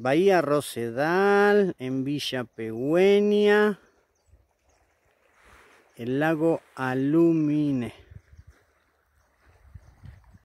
Bahía Rosedal, en Villa Pehuenia, el lago Alumine.